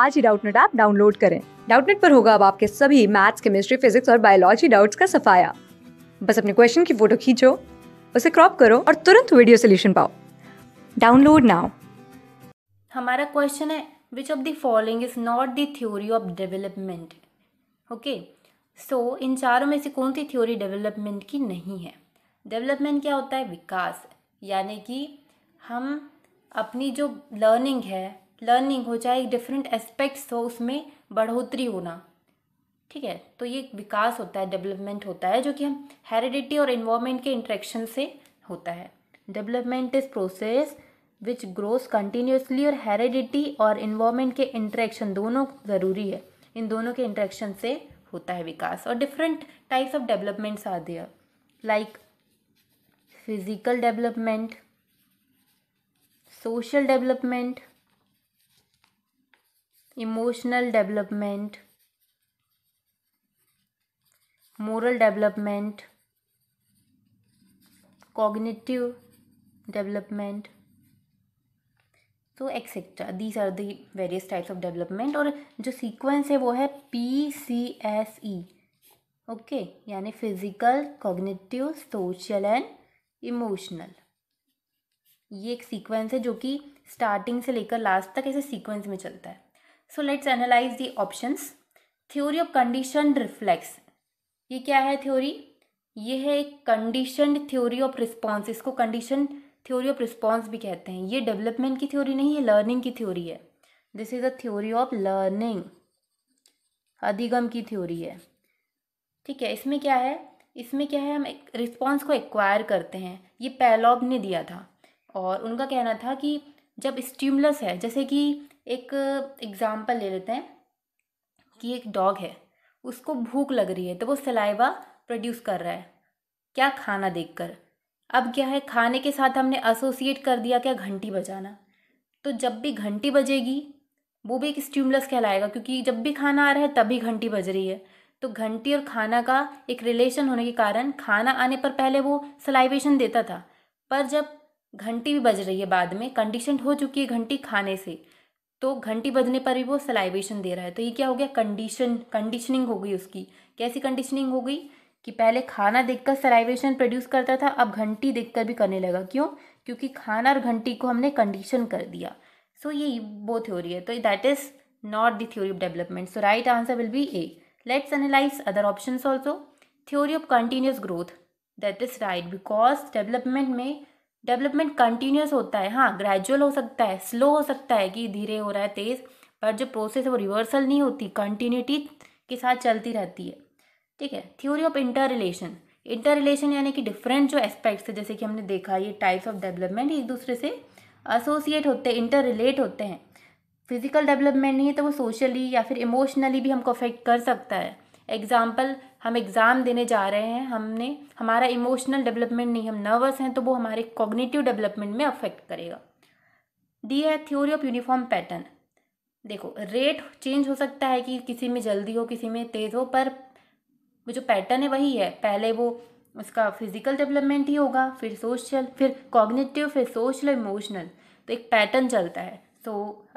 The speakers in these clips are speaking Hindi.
आज ही डाउटनेट ऐप डाउनलोड करें डाउटनेट पर होगा अब आपके सभी मैथ्स केमिस्ट्री फिजिक्स और बायोलॉजी डाउट्स का सफाया बस अपने क्वेश्चन की फोटो खींचो उसे क्रॉप करो और तुरंत वीडियो सोल्यूशन पाओ डाउनलोड नाउ हमारा क्वेश्चन है which of the following is not the theory of development okay so इन चारों में से कौन सी थ्योरी डेवलपमेंट की नहीं है डेवलपमेंट क्या होता है विकास यानी कि हम अपनी जो लर्निंग है लर्निंग हो चाहे डिफरेंट एस्पेक्ट्स हो उसमें बढ़ोतरी होना ठीक है तो ये विकास होता है डेवलपमेंट होता है जो कि हम हेरिडिटी और इन्वायरमेंट के इंट्रैक्शन से होता है development is process which grows continuously और हेरिडिटी और इन्वायरमेंट के इंट्रैक्शन दोनों ज़रूरी है इन दोनों के इंट्रैक्शन से होता है विकास और डिफरेंट टाइप्स ऑफ डेवलपमेंट्स आदि there like physical development social development emotional development moral development cognitive development तो etcetera these are the various types of development और जो सीक्वेंस है वो है P C S E okay यानी physical cognitive social and emotional ये एक सीक्वेंस है जो कि स्टार्टिंग से लेकर लास्ट तक ऐसे सीक्वेंस में चलता है so let's analyse the options theory of condition reflex ये क्या है थ्योरी ये है एक कंडीशन थ्योरी ऑफ रिस्पॉन्स इसको कंडीशन थ्योरी ऑफ रिस्पॉन्स भी कहते हैं ये डेवलपमेंट की थ्योरी नहीं है लर्निंग की थ्योरी है this is a theory of learning अधिगम की थ्योरी है ठीक है इसमें क्या है इसमें क्या है हम एक रिस्पॉन्स को एक्वायर करते हैं ये पैलॉब ने दिया था और उनका कहना था कि जब स्टिमुलस है जैसे कि एक एग्ज़ाम्पल ले लेते हैं कि एक डॉग है उसको भूख लग रही है तो वो सलाइवा प्रोड्यूस कर रहा है क्या खाना देखकर अब क्या है खाने के साथ हमने एसोसिएट कर दिया क्या घंटी बजाना तो जब भी घंटी बजेगी वो भी एक स्ट्यूमलस कहलाएगा क्योंकि जब भी खाना आ रहा है तभी घंटी बज रही है तो घंटी और खाना का एक रिलेशन होने के कारण खाना आने पर पहले वो सलाइवेशन देता था पर जब घंटी भी बज रही है बाद में कंडीशन हो चुकी है घंटी खाने से तो घंटी बजने पर भी वो सलाइवेशन दे रहा है तो ये क्या हो गया कंडीशन कंडीशनिंग हो गई उसकी कैसी कंडीशनिंग हो गई कि पहले खाना देखकर सलाइवेशन प्रोड्यूस करता था अब घंटी देखकर भी करने लगा क्यों क्योंकि खाना और घंटी को हमने कंडीशन कर दिया सो so, ये वो थ्योरी है तो that is not the theory of development so right answer will be A let's analyse other option also theory of continuous growth that is right because development में डेवलपमेंट कंटिन्यूस होता है हाँ ग्रेजुअल हो सकता है स्लो हो सकता है कि धीरे हो रहा है तेज़ पर जो प्रोसेस है वो रिवर्सल नहीं होती कंटिन्यूटी के साथ चलती रहती है ठीक है theory of interrelation interrelation यानी कि डिफरेंट जो एस्पेक्ट्स है जैसे कि हमने देखा ये टाइप्स ऑफ डेवलपमेंट एक दूसरे से एसोसिएट होते हैं इंटर रिलेट होते हैं फिजिकल डेवलपमेंट नहीं है तो वो सोशली या फिर इमोशनली भी हमको अफेक्ट कर सकता है एग्जाम्पल हम एग्ज़ाम देने जा रहे हैं हमने हमारा इमोशनल डेवलपमेंट नहीं हम नर्वस हैं तो वो हमारे कॉग्निटिव डेवलपमेंट में अफेक्ट करेगा दी है थ्योरी ऑफ यूनिफॉर्म पैटर्न देखो रेट चेंज हो सकता है कि किसी में जल्दी हो किसी में तेज़ हो पर वो जो पैटर्न है वही है पहले वो उसका फिजिकल डेवलपमेंट ही होगा फिर सोशल फिर कॉग्निटिव फिर सोशल इमोशनल तो एक पैटर्न चलता है so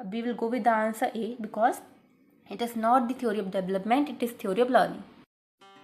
we will go with the answer A because it is not the theory of development it is theory of learning